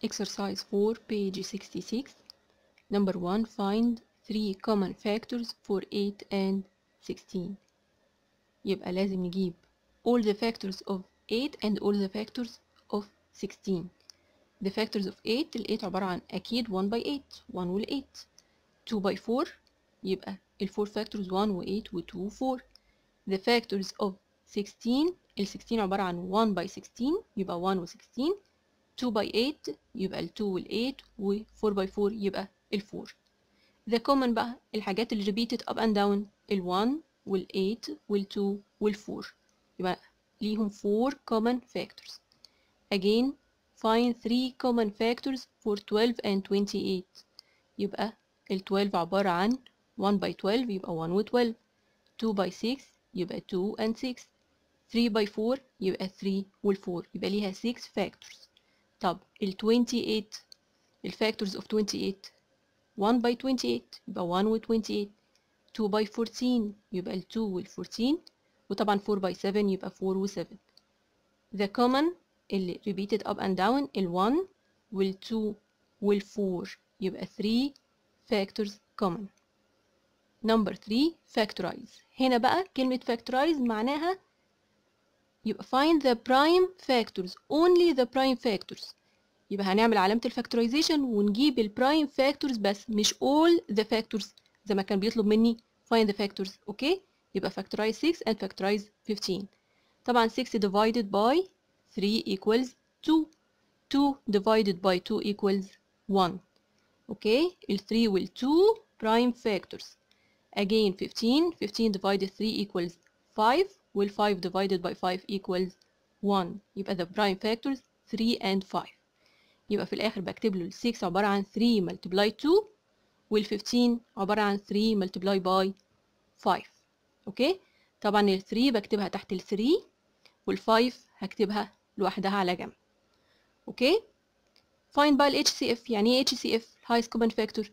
Exercise 4, page 66. Number 1, find 3 common factors for 8 and 16. يبقى لازم نجيب all the factors of 8 and all the factors of 16. The factors of 8 ال 8 عبارة عن أكيد 1 by 8 1 will 8 2 by 4 يبقى ال 4 factors 1 و 8 و 2 4 The factors of 16 ال 16 عبارة عن 1 by 16 يبقى 1 و 16 2 by 8 يبقى ال 2 وال 8 و 4 by 4 يبقى ال 4 ذا كومن بقى الحاجات اللي ريبيتد اب اند داون ال 1 وال 8 وال 2 وال 4 يبقى ليهم 4 كومن فاكتورز again find 3 common factors for 12 and 28 يبقى ال 12 عبارة عن 1 by 12 يبقى 1 و 12 2 by 6 يبقى 2 and 6 3 by 4 يبقى 3 وال 4 يبقى ليها 6 factors طب ال 28 الفاكتورز اوف 28 1 باي 28 يبقى 1 و 28 2 باي 14 يبقى ال 2 وال 14 وطبعا 4 باي 7 يبقى 4 و 7 the common اللي repeated up and down ال 1 وال 2 وال 4 يبقى 3 factors common number 3 factorize هنا بقى كلمة factorize معناها يبقى find the prime factors only the prime factors يبقى هنعمل علامة الفاكتورايزيشن ونجيب البرايم فاكتورز بس مش all the factors زي ما كان بيطلب مني find the factors اوكي يبقى factorize 6 and factorize 15 طبعا 6 divided by 3 equals 2 2 divided by 2 equals 1 اوكي ال 3 will 2 prime factors again 15 15 divided 3 equals 5 وال 5 divided by 5 equals 1 يبقى the prime factors 3 and 5 يبقى في الآخر بكتب له ال 6 عبارة عن 3 multiply 2 وال 15 عبارة عن 3 multiply by 5 أوكي طبعا ال 3 بكتبها تحت ال 3 وال 5 هكتبها لوحدها على جنب أوكي find بقى ال HCF يعني ايه HCF highest common factor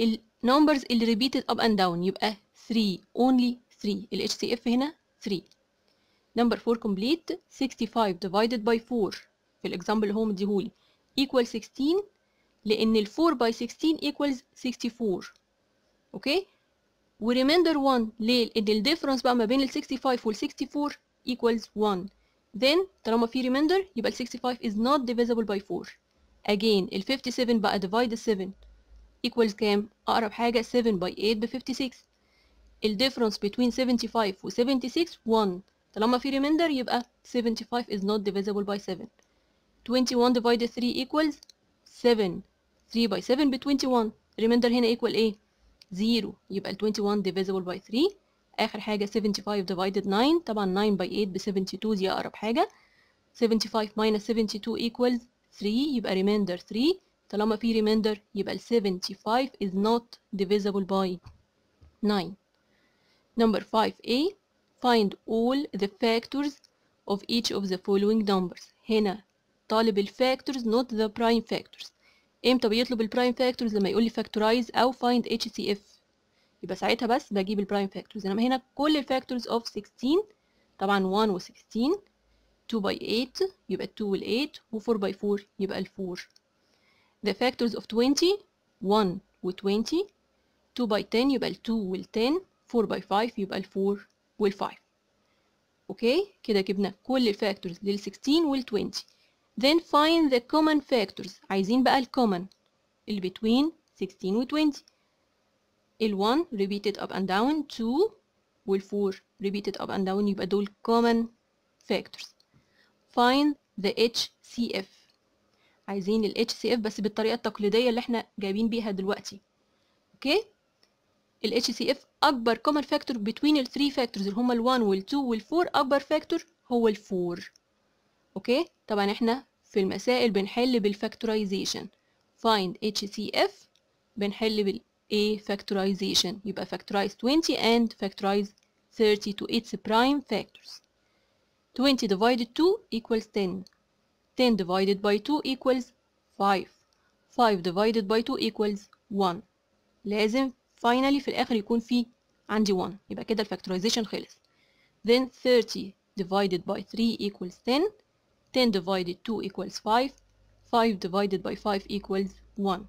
ال numbers اللي repeated up and down يبقى 3 only 3 ال HCF هنا 3 number 4 complete 65 divided by 4 في الاكزامبل هوم equal 16 لان ال 4 by 16 equals 64 Okay. We remainder 1 ليه ان الديفرنس بقى ما بين 65 وال 64 equals 1 then طالما في remainder يبقى ال 65 is not divisible by 4 again ال 57 by بقى divided 7 equals كام اقرب حاجه 7 by 8 by 56 difference between 75 و 76 1 طالما في remainder يبقى 75 is not divisible by 7 21 divided 3 equals 7 3 by 7 ب 21 remainder هنا equal ايه 0 يبقى ال 21 divisible by 3 اخر حاجة 75 divided 9 طبعا 9 by 8 ب 72 دي اقرب حاجة 75 minus 72 equals 3 يبقى remainder 3 طالما في remainder يبقى 75 is not divisible by 9 Number 5a find all the factors of each of the following numbers هنا طالب الفاكتورز not the prime factors امتى بيطلب البرايم فاكتورز لما يقول لي فاكتورايز او find HCF يبقى ساعتها بس بجيب البرايم فاكتورز انما هنا كل الفاكتورز اوف 16 طبعا 1 و 16 2 by 8 يبقى 2 وال 8 و 4 by 4 يبقى ال 4 the factors of 20 1 و 20 2 by 10 يبقى ال 2 وال 10 4 باي 5 يبقى ال 4 وال 5 اوكي كده جبنا كل الفاكتورز لل 16 وال 20 then find the common factors عايزين بقى الكومن اللي between 16 و 20 ال 1 repeated up and down 2 وال 4 repeated up and down يبقى دول common factors find the HCF عايزين ال HCF بس بالطريقة التقليدية اللي احنا جايبين بيها دلوقتي اوكي okay? ال HCF أكبر common factor between ال 3 factors اللي هما ال 1 وال 2 وال 4 أكبر factor هو ال 4 أوكي طبعا احنا في المسائل بنحل بالفاكتورايزيشن find HCF بنحل بال A factorization يبقى factorize 20 and factorize 30 to its prime factors 20 divided 2 equals 10 10 divided by 2 equals 5 5 divided by 2 equals 1 لازم فاينالي في الاخر يكون في عندي 1 يبقى كده الفاكتورايزيشن خلص then 30 divided by 3 equals 10 10 divided 2 equals 5 5 divided by 5 equals 1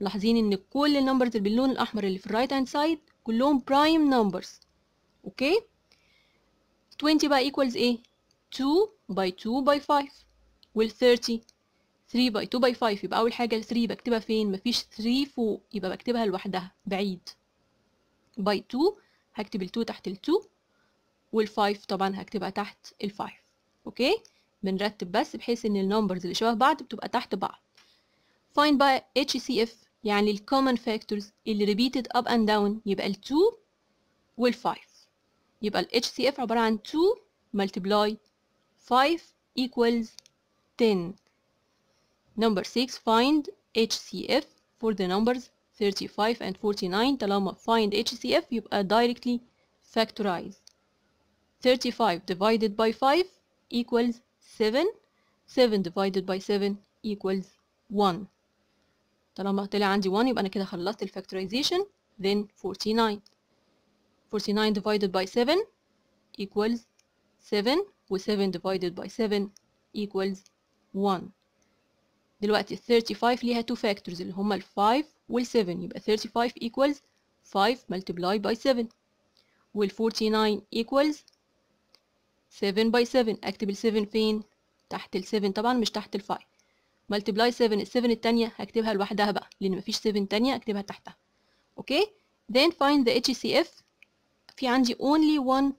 ملاحظين ان كل النمبرز اللي باللون الاحمر اللي في الرايت هاند سايد كلهم برايم نمبرز اوكي 20 بقى equals ايه 2 by 2 by 5 وال 30 3 باي 2 باي 5 يبقى اول حاجه 3 بكتبها فين مفيش 3 فوق يبقى بكتبها لوحدها بعيد باي 2 هكتب ال2 تحت ال2 وال5 طبعا هكتبها تحت ال5 اوكي بنرتب بس بحيث ان النمبرز اللي شبه بعض بتبقى تحت بعض اتش سي HCF يعني الكومن فاكتورز اللي repeated up and down يبقى ال2 وال5 يبقى ال HCF عبارة عن 2 multiply 5 equals 10 Number 6 find HCF for the numbers 35 and 49 Talama find HCF you uh, directly factorize 35 divided by 5 equals 7 7 divided by 7 equals 1 طالما طلع عندي 1 يبقى أنا كده خلصت factorization. then 49 49 divided by 7 equals 7 و 7 divided by 7 equals 1 دلوقتي 35 ليها 2 فاكتورز اللي هما ال 5 وال 7 يبقى 35 equals 5 multiply by 7 وال 49 equals 7 by 7 اكتب ال 7 فين؟ تحت ال 7 طبعا مش تحت ال 5 multiply 7 ال 7 التانية هكتبها لوحدها بقى لأن مفيش 7 تانية اكتبها تحتها اوكي then find the HCF في عندي only one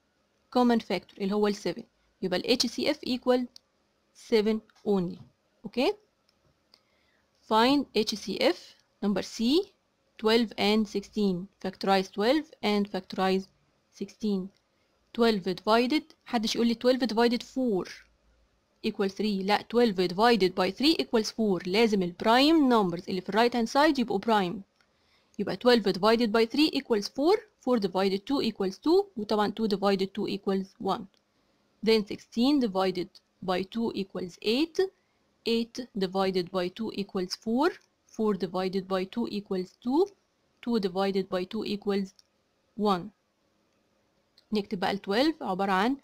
common factor اللي هو ال 7 يبقى ال HCF equal 7 only اوكي okay? Find HCF number C 12 and 16 factorize 12 and factorize 16 12 divided محدش يقول لي 12 divided 4 equals 3 لا 12 divided by 3 equals 4 لازم البرايم numbers اللي في الرايت هاند سايد يبقوا برايم يبقى 12 divided by 3 equals 4 4 divided 2 equals 2 وطبعا 2 divided 2 equals 1 then 16 divided by 2 equals 8 8 divided by 2 equals 4 4 divided by 2 equals 2 2 divided by 2 equals 1 نكتب بقى 12 عبارة عن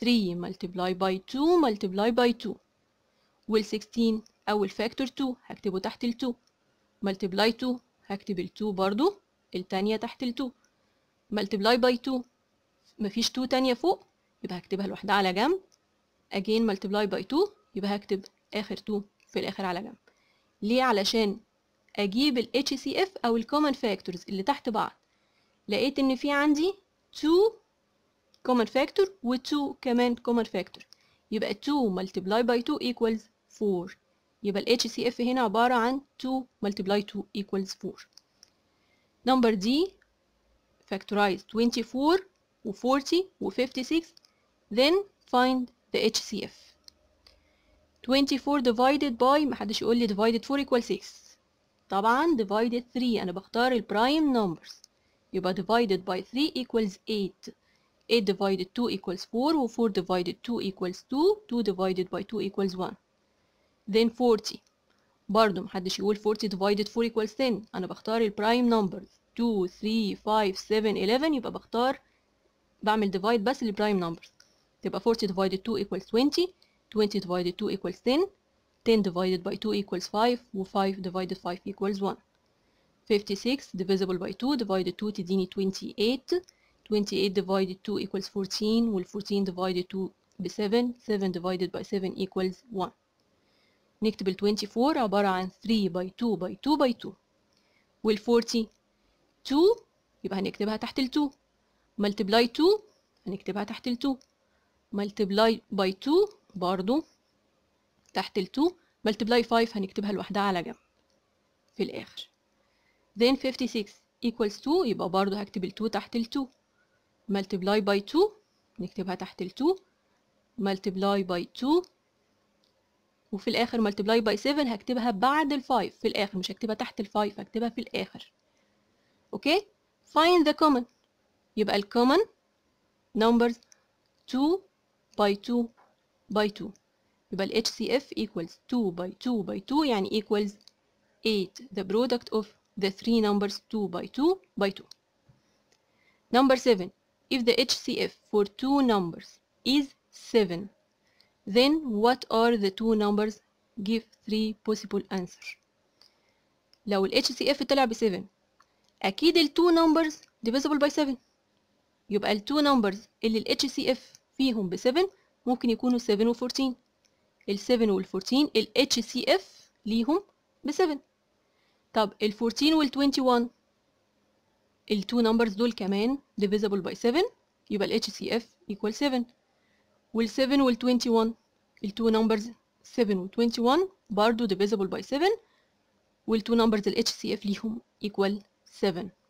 3 multiply by 2 multiply by 2 وال 16 أول فاكتور 2 هكتبه تحت ال 2 multiply 2 هكتب ال 2 برضو التانية تحت ال 2 multiply by 2 مفيش 2 تانية فوق يبقى هكتبها لوحدها على جنب again multiply by 2 يبقى هكتب اخر تو في الاخر على جنب ليه علشان اجيب ال HCF او ال common factors اللي تحت بعض لقيت ان في عندي 2 common factor و 2 كمان common factor يبقى 2 multiply by 2 equals 4 يبقى ال HCF هنا عبارة عن 2 multiply 2 equals 4 number D factorize 24 و 40 و 56 then find the HCF 24 divided by محدش يقول لي divided 4 equal 6 طبعا divided 3 أنا بختار prime numbers يبقى divided by 3 equals 8 8 divided 2 equals 4 و 4 divided 2 equals 2 2 divided by 2 equals 1 then 40 برضه محدش يقول 40 divided 4 equals 10 أنا بختار prime numbers 2 3 5 7 11 يبقى بختار بعمل divide بس prime numbers تبقى 40 divided 2 equals 20 20 divided 2 equals 10 10 divided by 2 equals 5 و 5 divided 5 equals 1 56 divisible by 2 divided 2 تديني 28 28 divided 2 equals 14 وال 14 divided 2 ب 7 7 divided by 7 equals 1 نكتب ال 24 عبارة عن 3 by 2 by 2 by 2 وال 40 2 يبقى هنكتبها تحت ال 2 multiply 2 هنكتبها تحت ال 2 multiply by 2 برضو تحت ال 2 ملتبلاي 5 هنكتبها لوحدها على جنب في الآخر then 56 equals 2 يبقى برضو هكتب ال 2 تحت ال 2 multiply by 2 نكتبها تحت ال 2 multiply by 2 وفي الآخر multiply by 7 هكتبها بعد ال 5 في الآخر مش هكتبها تحت ال 5 هكتبها في الآخر اوكي find the common يبقى ال common numbers 2 by 2 by 2 يبقى ال HCF equals 2 by 2 by 2 يعني equals 8 the product of the three numbers 2 by 2 by 2 number 7 if the HCF for two numbers is 7 then what are the two numbers give three possible answers. لو ال HCF طلع ب 7 أكيد ال two numbers divisible by 7 يبقى ال two numbers اللي ال HCF فيهم ب 7 ممكن يكونوا 7 و 14 ال 7 وال 14 ال HCF ليهم ب 7 طب ال 14 وال 21 ال 2 numbers دول كمان divisible by 7 يبقى ال HCF equal 7 وال 7 وال 21 ال 2 numbers 7 و 21 برضو divisible by 7 وال 2 numbers ال HCF ليهم equal 7